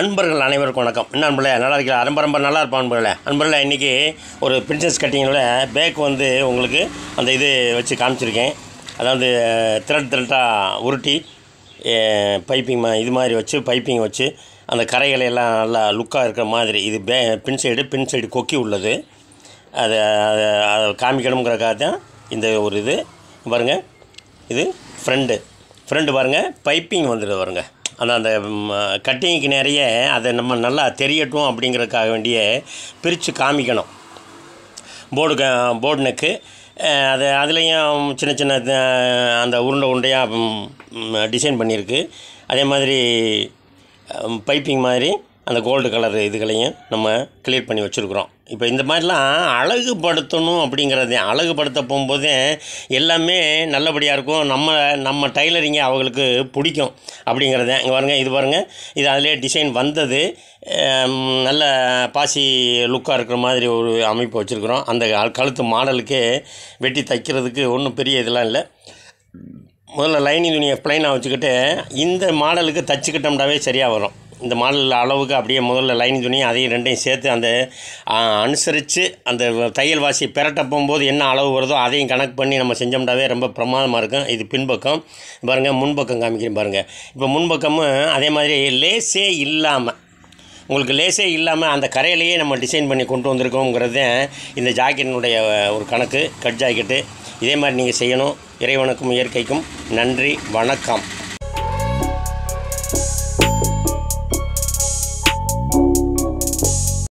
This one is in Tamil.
அன்பர்கள் அனைவருக்கும் வணக்கம் என்ன அன்பில் நல்லா இருக்கா ரொம்ப ரொம்ப நல்லா இருப்பான் அன்பர்களே அன்பர்களே இன்றைக்கி ஒரு பிரின்சஸ் கட்டிங்கில் பேக் வந்து உங்களுக்கு அந்த இது வச்சு காமிச்சிருக்கேன் அதாவது திரட்டு திரட்டாக உருட்டி பைப்பிங் இது மாதிரி வச்சு பைப்பிங் வச்சு அந்த கரைகளை எல்லாம் நல்லா லுக்காக இருக்கிற மாதிரி இது பே பின் சைடு பின் சைடு கொக்கி உள்ளது அதை அதை காமிக்கணுங்கிறக்காக தான் இந்த ஒரு இது பாருங்கள் இது ஃப்ரெண்டு ஃப்ரெண்டு பாருங்கள் பைப்பிங் வந்துடுது பாருங்கள் அந்த அந்த கட்டிங்க்கு நிறைய அதை நம்ம நல்லா தெரியட்டும் அப்படிங்கிறதுக்காக வேண்டிய பிரித்து காமிக்கணும் போர்டு க போர்டு நெக்கு அது அதுலேயும் சின்ன சின்ன அந்த உருண்டை உருண்டையாக டிசைன் பண்ணியிருக்கு அதே மாதிரி பைப்பிங் மாதிரி அந்த கோல்டு கலர் இதுகளையும் நம்ம கிளியர் பண்ணி வச்சுருக்குறோம் இப்போ இந்த மாதிரிலாம் அழகுபடுத்தணும் அப்படிங்கிறதே அழகுபடுத்த போகும்போதே எல்லாமே நல்லபடியாக இருக்கும் நம்ம நம்ம டைலரிங்கே அவங்களுக்கு பிடிக்கும் அப்படிங்கிறத இங்கே பாருங்கள் இது பாருங்கள் இது அதிலே டிசைன் வந்தது நல்ல பாசி லுக்காக இருக்கிற மாதிரி ஒரு அமைப்பு வச்சுருக்குறோம் அந்த கழுத்து மாடலுக்கே வெட்டி தைக்கிறதுக்கு ஒன்றும் பெரிய இதெல்லாம் இல்லை முதல்ல லைனிங் துணியை ப்ளைனாக வச்சுக்கிட்டு இந்த மாடலுக்கு தச்சுக்கிட்டோம்னாவே சரியாக வரும் இந்த மாடல் அளவுக்கு அப்படியே முதல்ல லைன் துணி அதையும் ரெண்டையும் சேர்த்து அந்த அனுசரித்து அந்த தையல் வாசி பிரட்ட போகும்போது என்ன அளவு வருதோ அதையும் கணக்கு பண்ணி நம்ம செஞ்சோம்னாவே ரொம்ப பிரமாதமாக இருக்கும் இது பின்பக்கம் பாருங்கள் முன்பக்கம் காமிக்கிறேன் பாருங்கள் இப்போ முன்பக்கமும் அதே மாதிரி லேஸே இல்லாமல் உங்களுக்கு லேஸே இல்லாமல் அந்த கரையிலேயே நம்ம டிசைன் பண்ணி கொண்டு வந்திருக்கோங்கிறது இந்த ஜாக்கெட்டினுடைய ஒரு கணக்கு கட் ஜாக்கெட்டு இதே மாதிரி நீங்கள் செய்யணும் இறைவனுக்கும் இயற்கைக்கும் நன்றி வணக்கம்